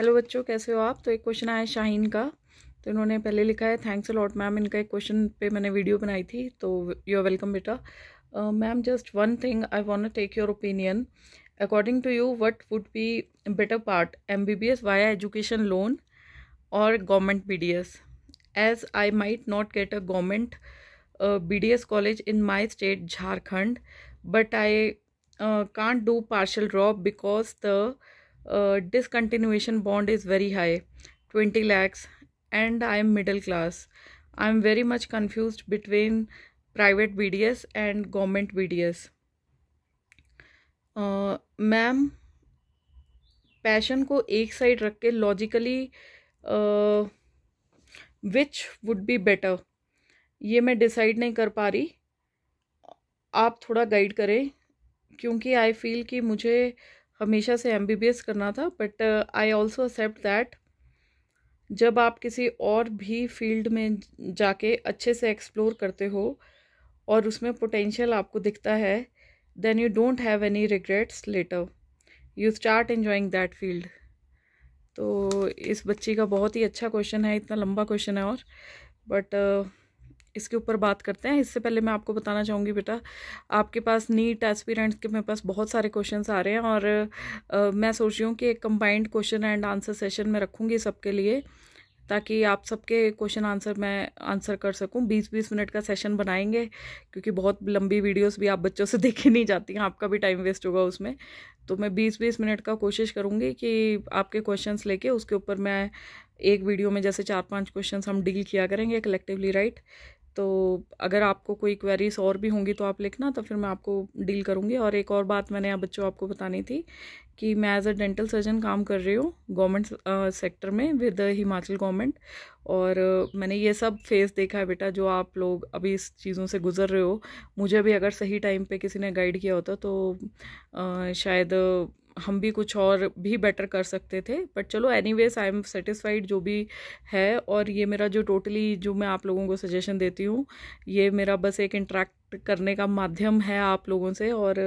hello बच्चों कैसे हो आप तो एक क्वेश्चन आया शाहीन का तो इन्होंने पहले लिखा है थैंक्स अलॉट मैम इनका एक क्वेश्चन पे मैंने वीडियो बनाई थी तो यू आर वेलकम बेटा ma'am just one thing I want take your opinion according to you what would be better part M B B S via education loan और government B D S as I might not get a government B D S college in my state Jharkhand but I can't do partial drop because the discontinuation bond is very high 20 lakhs and i am middle class i am very much confused between private bds and government bds uh, ma'am passion को एक side रख के logically which would be better ये मैं decide नहीं कर पा रही आप थोड़ा गाइड करें क्योंकि आई फील कि मुझे uh, हमेशा से एम करना था but I also accept that जब आप किसी और भी फील्ड में जाके अच्छे से एक्सप्लोर करते हो और उसमें पोटेंशियल आपको दिखता है then you don't have any regrets later you start enjoying that field तो इस बच्ची का बहुत ही अच्छा क्वेश्चन है इतना लंबा क्वेश्चन है और बट इसके ऊपर बात करते हैं इससे पहले मैं आपको बताना चाहूँगी बेटा आपके पास नीट एस्पिरेंट्स के मेरे पास बहुत सारे क्वेश्चंस आ रहे हैं और आ, मैं सोच रही हूँ कि एक combined question and answer session में रखूँगी सबके लिए ताकि आप सबके क्वेश्चन आंसर मैं आंसर कर सकूं बीस बीस मिनट का सेशन बनाएंगे क्योंकि बहुत लंबी वीडियोस भी आप बच्चों से देखी नहीं जाती हैं आपका भी टाइम वेस्ट होगा उसमें तो मैं बीस बीस मिनट का कोशिश करूँगी कि आपके क्वेश्चंस लेके उसके ऊपर मैं एक वीडियो में जैसे चार पांच क्वेश्चंस हम डील किया करेंगे कलेक्टिवली राइट तो अगर आपको कोई क्वेरीज और भी होंगी तो आप लिखना तो फिर मैं आपको डील करूँगी और एक और बात मैंने आप बच्चों आपको बतानी थी कि मैं एज अ डेंटल सर्जन काम कर रही हूँ गवर्नमेंट सेक्टर में विद हिमाचल गवर्नमेंट और मैंने ये सब फेस देखा है बेटा जो आप लोग अभी इस चीज़ों से गुजर रहे हो मुझे भी अगर सही टाइम पे किसी ने गाइड किया होता तो आ, शायद हम भी कुछ और भी बेटर कर सकते थे बट चलो anyways I am satisfied जो भी है और ये मेरा जो टोटली जो मैं आप लोगों को सजेशन देती हूँ ये मेरा बस एक इंट्रैक्ट करने का माध्यम है आप लोगों से और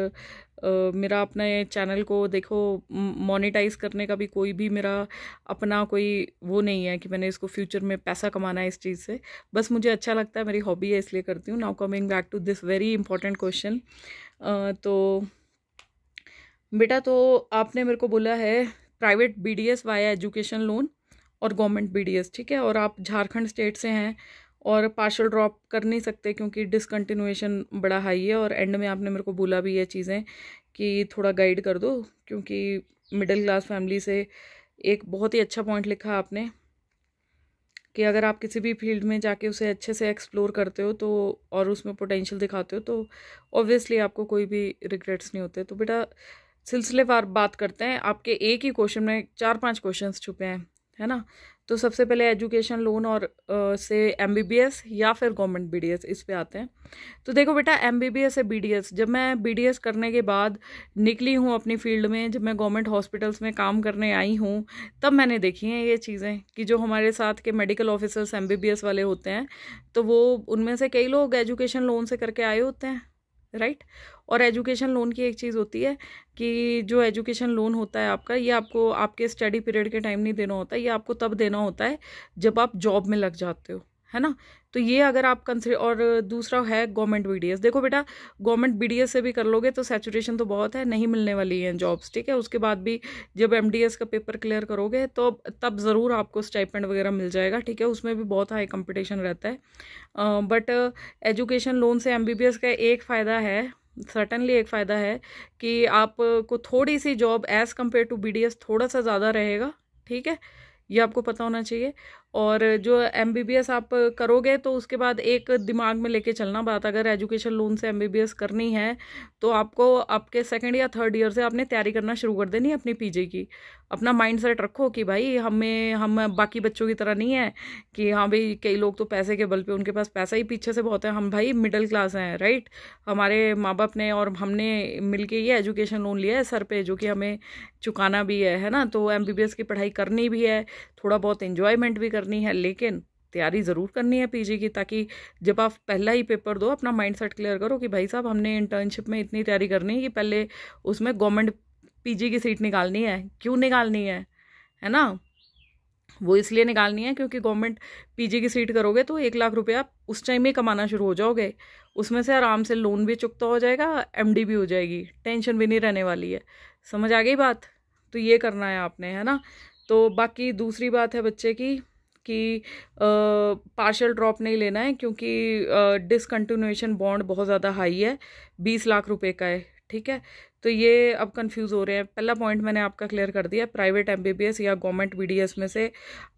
आ, मेरा अपने चैनल को देखो मोनेटाइज करने का भी कोई भी मेरा अपना कोई वो नहीं है कि मैंने इसको फ्यूचर में पैसा कमाना है इस चीज़ से बस मुझे अच्छा लगता है मेरी हॉबी है इसलिए करती हूँ now coming back to this very important question तो बेटा तो आपने मेरे को बोला है private B D S via education loan और गवर्नमेंट बी डी एस ठीक है और आप झारखंड स्टेट से हैं और पार्शल ड्रॉप कर नहीं सकते क्योंकि डिसकन्टिन्यूएशन बड़ा हाई है और एंड में आपने मेरे को बोला भी है चीज़ें कि थोड़ा गाइड कर दो क्योंकि मिडिल क्लास फैमिली से एक बहुत ही अच्छा पॉइंट लिखा आपने कि अगर आप किसी भी फील्ड में जाके उसे अच्छे से एक्सप्लोर करते हो तो और उसमें पोटेंशियल दिखाते हो तो ऑब्वियसली आपको कोई भी रिग्रेट्स नहीं होते तो बेटा सिलसिलेवार बात करते हैं आपके एक ही क्वेश्चन में चार पांच क्वेश्चंस छुपे हैं है ना तो सबसे पहले एजुकेशन लोन और आ, से एम या फिर गवर्नमेंट बी इस पर आते हैं तो देखो बेटा एम से बी जब मैं बी करने के बाद निकली हूँ अपनी फील्ड में जब मैं गवर्नमेंट हॉस्पिटल्स में काम करने आई हूँ तब मैंने देखी हैं ये चीज़ें कि जो हमारे साथ के मेडिकल ऑफिसर्स एम वाले होते हैं तो वो उनमें से कई लोग एजुकेशन लोन से करके आए होते हैं राइट और एजुकेशन लोन की एक चीज़ होती है कि जो एजुकेशन लोन होता है आपका ये आपको आपके स्टडी पीरियड के टाइम नहीं देना होता ये आपको तब देना होता है जब आप जॉब में लग जाते हो है ना तो ये अगर आप कंसिडर और दूसरा है गवर्नमेंट बी देखो बेटा गवर्नमेंट बी से भी कर लोगे तो सेचुरेशन तो बहुत है नहीं मिलने वाली है जॉब्स ठीक है उसके बाद भी जब एम का पेपर क्लियर करोगे तो तब ज़रूर आपको स्टाइपेंड वगैरह मिल जाएगा ठीक है उसमें भी बहुत हाई कंपटीशन रहता है बट एजुकेशन लोन से एम का एक फ़ायदा है सर्टनली एक फ़ायदा है कि आपको थोड़ी सी job as compare to B थोड़ा सा ज़्यादा रहेगा ठीक है ये आपको पता होना चाहिए और जो एम आप करोगे तो उसके बाद एक दिमाग में लेके चलना बात अगर एजुकेशन लोन से एम करनी है तो आपको आपके सेकेंड या थर्ड ईयर से आपने तैयारी करना शुरू कर देनी है अपनी जी की अपना माइंड सेट रखो कि भाई हमें हम बाकी बच्चों की तरह नहीं है कि हाँ भाई कई लोग तो पैसे के बल पे उनके पास पैसा ही पीछे से बहुत है हम भाई मिडिल क्लास हैं राइट हमारे माँ बाप ने और हमने मिल के ये एजुकेशन लोन लिया है सर पे जो कि हमें चुकाना भी है है ना तो एम की पढ़ाई करनी भी है थोड़ा बहुत इंजॉयमेंट भी कर करनी है लेकिन तैयारी ज़रूर करनी है पीजी की ताकि जब आप पहला ही पेपर दो अपना माइंड सेट क्लियर करो कि भाई साहब हमने इंटर्नशिप में इतनी तैयारी करनी है कि पहले उसमें गवर्नमेंट पीजी की सीट निकालनी है क्यों निकालनी है है ना वो इसलिए निकालनी है क्योंकि गवर्नमेंट पीजी की सीट करोगे तो एक लाख रुपया उस टाइम ही कमाना शुरू हो जाओगे उसमें से आराम से लोन भी चुकता हो जाएगा एम भी हो जाएगी टेंशन भी नहीं रहने वाली है समझ आ गई बात तो ये करना है आपने है ना तो बाकी दूसरी बात है बच्चे की कि पार्शल ड्रॉप नहीं लेना है क्योंकि डिसकंटिन्यूएशन बॉन्ड बहुत ज़्यादा हाई है बीस लाख रुपए का है ठीक है तो ये अब कंफ्यूज हो रहे हैं पहला पॉइंट मैंने आपका क्लियर कर दिया प्राइवेट एम या गवर्नमेंट बी में से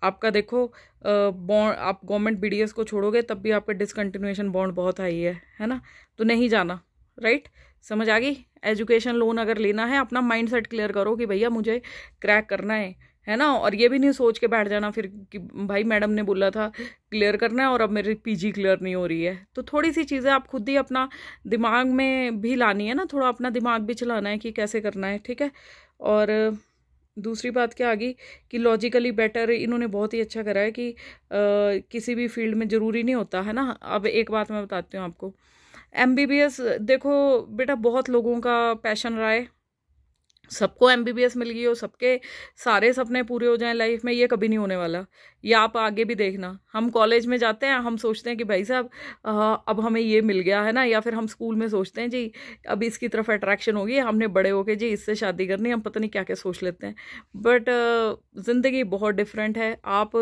आपका देखो बॉन्ड आप गवर्नमेंट बी को छोड़ोगे तब भी आपका डिसकंटिन्यूएशन बॉन्ड बहुत हाई है है ना तो नहीं जाना राइट समझ आ गई एजुकेशन लोन अगर लेना है अपना सेट क्लियर करो कि भैया मुझे क्रैक करना है है ना और ये भी नहीं सोच के बैठ जाना फिर कि भाई मैडम ने बोला था क्लियर करना है और अब मेरी पीजी क्लियर नहीं हो रही है तो थोड़ी सी चीज़ें आप खुद ही अपना दिमाग में भी लानी है ना थोड़ा अपना दिमाग भी चलाना है कि कैसे करना है ठीक है और दूसरी बात क्या आ गई कि लॉजिकली बेटर इन्होंने बहुत ही अच्छा करा है कि आ, किसी भी फील्ड में ज़रूरी नहीं होता है ना अब एक बात मैं बताती हूँ आपको एम देखो बेटा बहुत लोगों का पैशन रहा है सबको एम बी बी एस मिल गई हो सबके सारे सपने पूरे हो जाएं लाइफ में ये कभी नहीं होने वाला ये आप आगे भी देखना हम कॉलेज में जाते हैं हम सोचते हैं कि भाई साहब अब हमें ये मिल गया है ना या फिर हम स्कूल में सोचते हैं जी अब इसकी तरफ अट्रैक्शन होगी हमने बड़े होके जी इससे शादी करनी हम पता नहीं क्या क्या सोच लेते हैं बट ज़िंदगी बहुत डिफरेंट है आप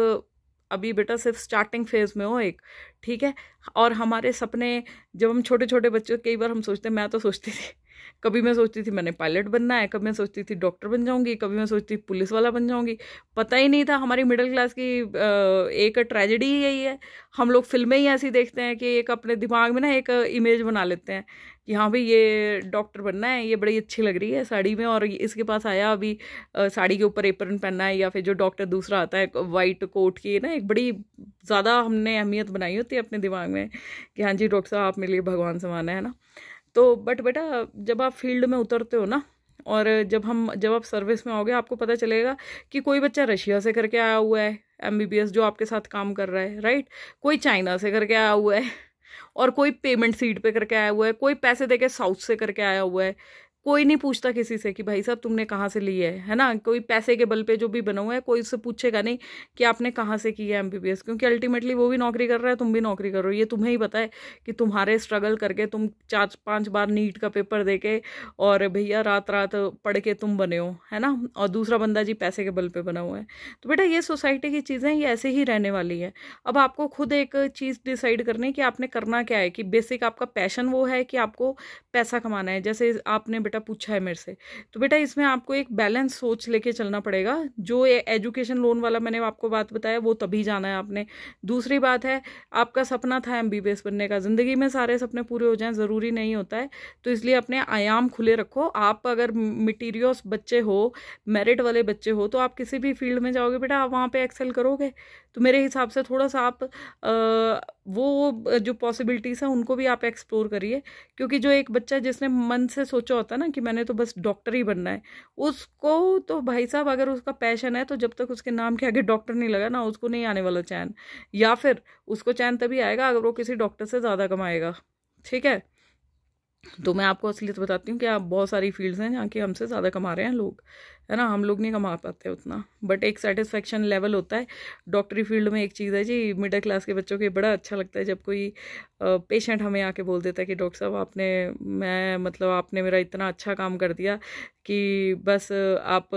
अभी बेटा सिर्फ स्टार्टिंग फेज़ में हो एक ठीक है और हमारे सपने जब हम छोटे छोटे बच्चों कई बार हम सोचते हैं मैं तो सोचती थी कभी मैं सोचती थी मैंने पायलट बनना है कभी मैं सोचती थी डॉक्टर बन जाऊंगी कभी मैं सोचती थी पुलिस वाला बन जाऊंगी पता ही नहीं था हमारी मिडिल क्लास की एक ट्रेजेडी ही यही है हम लोग फिल्में ही ऐसी देखते हैं कि एक अपने दिमाग में ना एक इमेज बना लेते हैं कि हाँ भाई ये डॉक्टर बनना है ये बड़ी अच्छी लग रही है साड़ी में और इसके पास आया अभी साड़ी के ऊपर एपरन पहनना है या फिर जो डॉक्टर दूसरा आता है वाइट कोट की ना एक बड़ी ज़्यादा हमने अहमियत बनाई होती है अपने दिमाग में कि हाँ जी डॉक्टर साहब आप मेरे लिए भगवान समान है ना तो बट बेटा जब आप फील्ड में उतरते हो ना और जब हम जब आप सर्विस में आओगे आपको पता चलेगा कि कोई बच्चा रशिया से करके आया हुआ है एम जो आपके साथ काम कर रहा है राइट कोई चाइना से करके आया हुआ है और कोई पेमेंट सीट पे करके आया हुआ है कोई पैसे दे के साउथ से करके आया हुआ है कोई नहीं पूछता किसी से कि भाई साहब तुमने कहाँ से लिया है है ना कोई पैसे के बल पे जो भी बना हुआ है कोई उससे पूछेगा नहीं कि आपने कहाँ से किया है एम क्योंकि अल्टीमेटली वो भी नौकरी कर रहा है तुम भी नौकरी कर रहे हो ये तुम्हें ही पता है कि तुम्हारे स्ट्रगल करके तुम चार पाँच बार नीट का पेपर दे के और भैया रात रात पढ़ के तुम बने हो है ना और दूसरा बंदा जी पैसे के बल पर बना हुआ है तो बेटा ये सोसाइटी की चीज़ें ये ऐसे ही रहने वाली है अब आपको खुद एक चीज़ डिसाइड करनी है कि आपने करना क्या है कि बेसिक आपका पैशन वो है कि आपको पैसा कमाना है जैसे आपने बेटा पूछा है मेरे से तो बेटा इसमें आपको एक बैलेंस सोच लेके चलना पड़ेगा जो एजुकेशन लोन वाला मैंने आपको बात बताया वो तभी जाना है आपने दूसरी बात है आपका सपना था एम बनने का ज़िंदगी में सारे सपने पूरे हो जाएँ ज़रूरी नहीं होता है तो इसलिए अपने आयाम खुले रखो आप अगर मटीरियल्स बच्चे हो मेरिट वाले बच्चे हो तो आप किसी भी फील्ड में जाओगे बेटा आप वहाँ पर एक्सेल करोगे तो मेरे हिसाब से थोड़ा सा आप आ, वो जो पॉसिबिलिटीज़ हैं उनको भी आप एक्सप्लोर करिए क्योंकि जो एक बच्चा जिसने मन से सोचा होता ना कि मैंने तो बस डॉक्टर ही बनना है उसको तो भाई साहब अगर उसका पैशन है तो जब तक उसके नाम के आगे डॉक्टर नहीं लगा ना उसको नहीं आने वाला चैन या फिर उसको चैन तभी आएगा अगर वो किसी डॉक्टर से ज़्यादा कमाएगा ठीक है तो मैं आपको असलियत तो बताती हूँ कि आप बहुत सारी फील्ड्स हैं जहाँ की हमसे ज़्यादा कमा रहे हैं लोग है ना हम लोग नहीं कमा पाते उतना बट एक सेटिस्फेक्शन लेवल होता है डॉक्टरी फील्ड में एक चीज़ है जी मिडिल क्लास के बच्चों के बड़ा अच्छा लगता है जब कोई पेशेंट हमें आके बोल देता है कि डॉक्टर साहब आपने मैं मतलब आपने मेरा इतना अच्छा काम कर दिया कि बस आप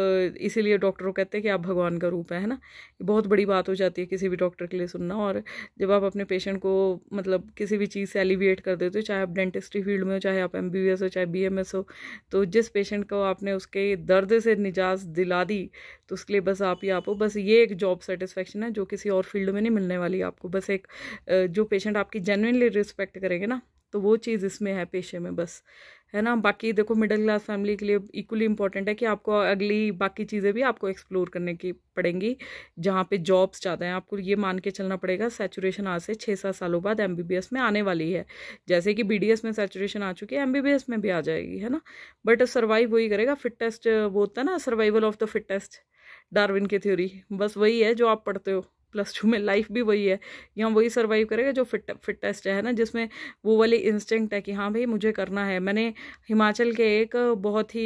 इसीलिए डॉक्टर को कहते हैं कि आप भगवान का रूप है है ना बहुत बड़ी बात हो जाती है किसी भी डॉक्टर के लिए सुनना और जब आप अपने पेशेंट को मतलब किसी भी चीज़ से एलिविएट कर देते हो चाहे आप डेंटिस्ट्री फील्ड में हो चाहे आप एम हो चाहे बी हो तो जिस पेशेंट को आपने उसके दर्द से निज इजाज़ दिला दी तो उसके लिए बस आप ही आप हो बस ये एक जॉब सेटिस्फेक्शन है जो किसी और फील्ड में नहीं मिलने वाली आपको बस एक जो पेशेंट आपकी जेनविनली रिस्पेक्ट करेंगे ना तो वो चीज़ इसमें है पेशे में बस है ना बाकी देखो मिडिल क्लास फैमिली के लिए इक्वली इंपॉर्टेंट है कि आपको अगली बाकी चीज़ें भी आपको एक्सप्लोर करने की पड़ेंगी जहाँ पे जॉब्स ज़्यादा हैं आपको ये मान के चलना पड़ेगा सैचुरेशन आज से छः सात सालों बाद एम में आने वाली है जैसे कि बी में सैचुरेशन आ चुकी है एम में भी आ जाएगी है ना बट सर्वाइव वही करेगा फिटेस्ट वो होता है ना survival of the fittest Darwin की थ्योरी बस वही है जो आप पढ़ते हो प्लस टू में लाइफ भी वही है यहाँ वही सर्वाइव करेगा जो फिट फिटेस्ट है ना जिसमें वो वाली इंस्टिंक्ट है कि हाँ भाई मुझे करना है मैंने हिमाचल के एक बहुत ही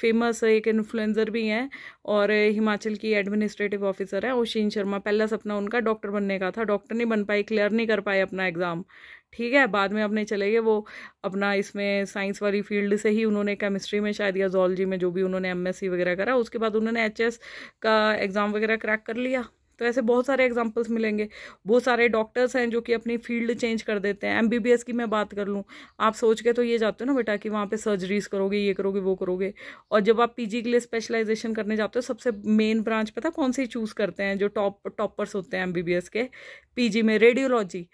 फेमस एक इन्फ्लुएंसर भी हैं और हिमाचल की एडमिनिस्ट्रेटिव ऑफिसर है ओशीन शर्मा पहला सपना उनका डॉक्टर बनने का था डॉक्टर नहीं बन पाए क्लियर नहीं कर पाए अपना एग्ज़ाम ठीक है बाद में अपने चले गए वो अपना इसमें साइंस वाली फील्ड से ही उन्होंने केमिस्ट्री में शायद या जोलॉजी में जो भी उन्होंने एमएससी वगैरह करा उसके बाद उन्होंने एचएस का एग्ज़ाम वगैरह क्रैक कर लिया तो ऐसे बहुत सारे एग्जाम्पल्स मिलेंगे बहुत सारे डॉक्टर्स हैं जो कि अपनी फील्ड चेंज कर देते हैं एम की मैं बात कर लूँ आप सोच के तो ये जाते हो ना बेटा कि वहाँ पर सर्जरीज़ करोगे ये करोगे वो करोगे और जब आप पी के लिए स्पेशलाइजेशन करने जाते हो सबसे मेन ब्रांच पता कौन सी चूज़ करते हैं जो टॉप टॉपर्स होते हैं एम के पी में रेडियोलॉजी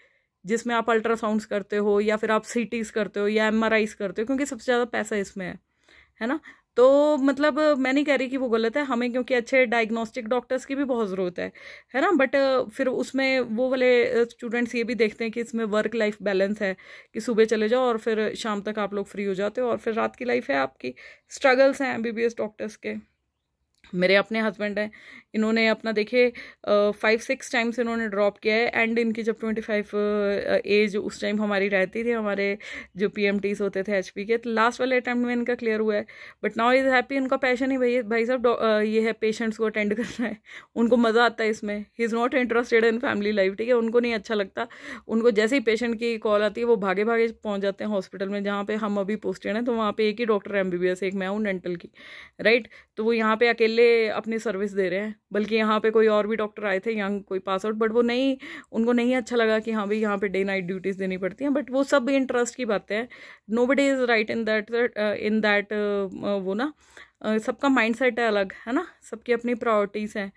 जिसमें आप अल्ट्रासाउंड्स करते हो या फिर आप सी करते हो या एम करते हो क्योंकि सबसे ज़्यादा पैसा इसमें है है ना तो मतलब मैं नहीं कह रही कि वो गलत है हमें क्योंकि अच्छे डायग्नोस्टिक डॉक्टर्स की भी बहुत ज़रूरत है है ना बट फिर उसमें वो वाले स्टूडेंट्स ये भी देखते हैं कि इसमें वर्क लाइफ बैलेंस है कि सुबह चले जाओ और फिर शाम तक आप लोग फ्री हो जाते हो और फिर रात की लाइफ है आपकी स्ट्रगल्स हैं M B B S doctors के मेरे अपने हस्बैंड हैं इन्होंने अपना देखिए फाइव सिक्स टाइम्स इन्होंने ड्रॉप किया है एंड इनकी जब ट्वेंटी फाइव एज उस टाइम हमारी रहती थी हमारे जो पी एम टीज होते थे एच पी के तो लास्ट वाले अटैम्प्ट में इनका क्लियर हुआ है बट नाउ इज़ हैप्पी इनका पैशन ही भाई भाई साहब ये है पेशेंट्स को अटेंड करना है उनको मज़ा आता है इसमें ही is not interested in family life ठीक है उनको नहीं अच्छा लगता उनको जैसे ही पेशेंट की कॉल आती है वो भागे भागे पहुँच जाते हैं हॉस्पिटल में जहाँ पर हम अभी पोस्टेड हैं तो वहाँ पर एक ही doctor M B B S एक मैं हूँ डेंटल की राइट तो वो यहाँ पर अकेले अकेले अपनी सर्विस दे रहे हैं बल्कि यहाँ पे कोई और भी डॉक्टर आए थे यंग कोई पास आउट बट वो नहीं उनको नहीं अच्छा लगा कि हाँ भाई यहाँ पे डे नाइट ड्यूटीज़ देनी पड़ती हैं बट वो सब इंटरेस्ट की बातें हैं nobody is right in that in that वो ना uh, सबका माइंड सेट है अलग है ना सबकी अपनी प्रायोरिटीज़ हैं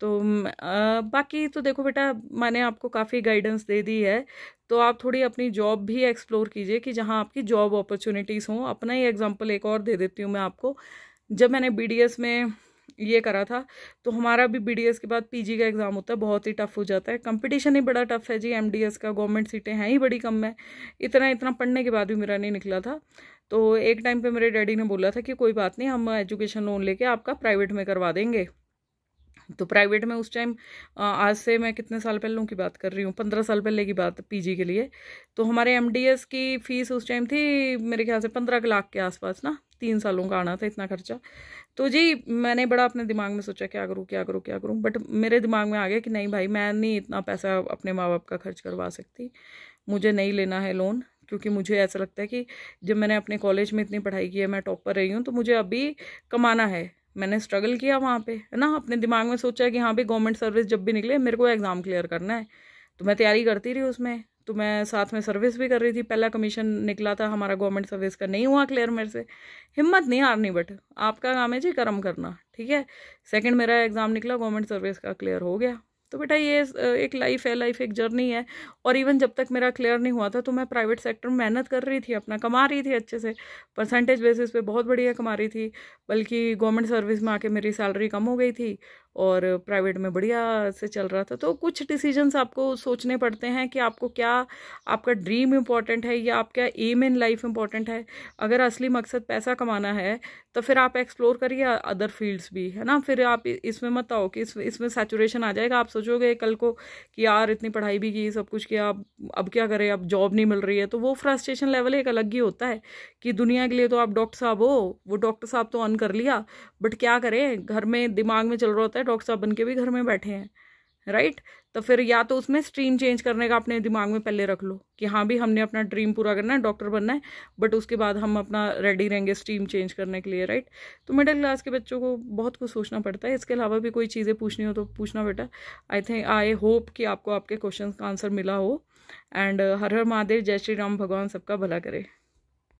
तो uh, बाकी तो देखो बेटा मैंने आपको काफ़ी गाइडेंस दे दी है तो आप थोड़ी अपनी जॉब भी एक्सप्लोर कीजिए कि जहाँ आपकी जॉब अपॉर्चुनिटीज़ हों अपना ही एग्जांपल एक और दे देती हूँ मैं आपको जब मैंने बी में ये करा था तो हमारा भी बी के बाद पीजी का एग्ज़ाम होता है बहुत ही टफ़ हो जाता है कंपटीशन ही बड़ा टफ़ है जी एमडीएस का गवर्नमेंट सीटें हैं ही बड़ी कम है इतना इतना पढ़ने के बाद भी मेरा नहीं निकला था तो एक टाइम पे मेरे डैडी ने बोला था कि कोई बात नहीं हम एजुकेशन लोन लेके आपका प्राइवेट में करवा देंगे तो प्राइवेट में उस टाइम आज से मैं कितने साल पहले की बात कर रही हूँ पंद्रह साल पहले की बात पीजी के लिए तो हमारे एमडीएस की फ़ीस उस टाइम थी मेरे ख्याल से पंद्रह लाख के आसपास ना तीन सालों का आना था इतना खर्चा तो जी मैंने बड़ा अपने दिमाग में सोचा क्या करूँ क्या करूँ क्या करूँ बट मेरे दिमाग में आ गया कि नहीं भाई मैं नहीं इतना पैसा अपने माँ बाप का खर्च करवा सकती मुझे नहीं लेना है लोन क्योंकि मुझे ऐसा लगता है कि जब मैंने अपने कॉलेज में इतनी पढ़ाई की है मैं टॉप पर रही हूँ तो मुझे अभी कमाना है मैंने स्ट्रगल किया वहाँ पे है ना अपने दिमाग में सोचा कि हाँ भाई गवर्नमेंट सर्विस जब भी निकले मेरे को एग्ज़ाम क्लियर करना है तो मैं तैयारी करती रही उसमें तो मैं साथ में सर्विस भी कर रही थी पहला कमीशन निकला था हमारा गवर्नमेंट सर्विस का नहीं हुआ क्लियर मेरे से हिम्मत नहीं हारनी बट आपका काम है जी कर्म करना ठीक है सेकंड मेरा एग्ज़ाम निकला गवर्नमेंट सर्विस का क्लियर हो गया तो बेटा ये एक लाइफ है लाइफ एक जर्नी है और इवन जब तक मेरा क्लियर नहीं हुआ था तो मैं प्राइवेट सेक्टर में मेहनत कर रही थी अपना कमा रही थी अच्छे से परसेंटेज बेसिस पे बहुत बढ़िया कमा रही थी बल्कि गवर्नमेंट सर्विस में आके मेरी सैलरी कम हो गई थी और प्राइवेट में बढ़िया से चल रहा था तो कुछ डिसीजंस आपको सोचने पड़ते हैं कि आपको क्या आपका ड्रीम इम्पॉर्टेंट है या आपका एम इन लाइफ इम्पॉर्टेंट है अगर असली मकसद पैसा कमाना है तो फिर आप एक्सप्लोर करिए अदर फील्ड्स भी है ना फिर आप इसमें मत आओ कि इसमें सेचुरेशन आ जाएगा आप सोचोगे कल को कि यार इतनी पढ़ाई भी की सब कुछ किया अब अब क्या करें अब जॉब नहीं मिल रही है तो वो फ्रस्ट्रेशन लेवल एक अलग ही होता है कि दुनिया के लिए तो आप डॉक्टर साहब हो वो डॉक्टर साहब तो अन कर लिया बट क्या करें घर में दिमाग में चल रहा होता है है डॉक्टर साहब बन के भी घर में बैठे हैं राइट तो फिर या तो उसमें स्ट्रीम चेंज करने का अपने दिमाग में पहले रख लो कि हाँ भी हमने अपना ड्रीम पूरा करना है डॉक्टर बनना है बट उसके बाद हम अपना रेडी रहेंगे स्ट्रीम चेंज करने के लिए राइट तो मिडिल क्लास के बच्चों को बहुत कुछ सोचना पड़ता है इसके अलावा भी कोई चीज़ें पूछनी हो तो पूछना बेटा आई थिंक आई होप कि आपको आपके क्वेश्चन का आंसर मिला हो एंड हर हर महादेव जय श्री राम भगवान सबका भला करे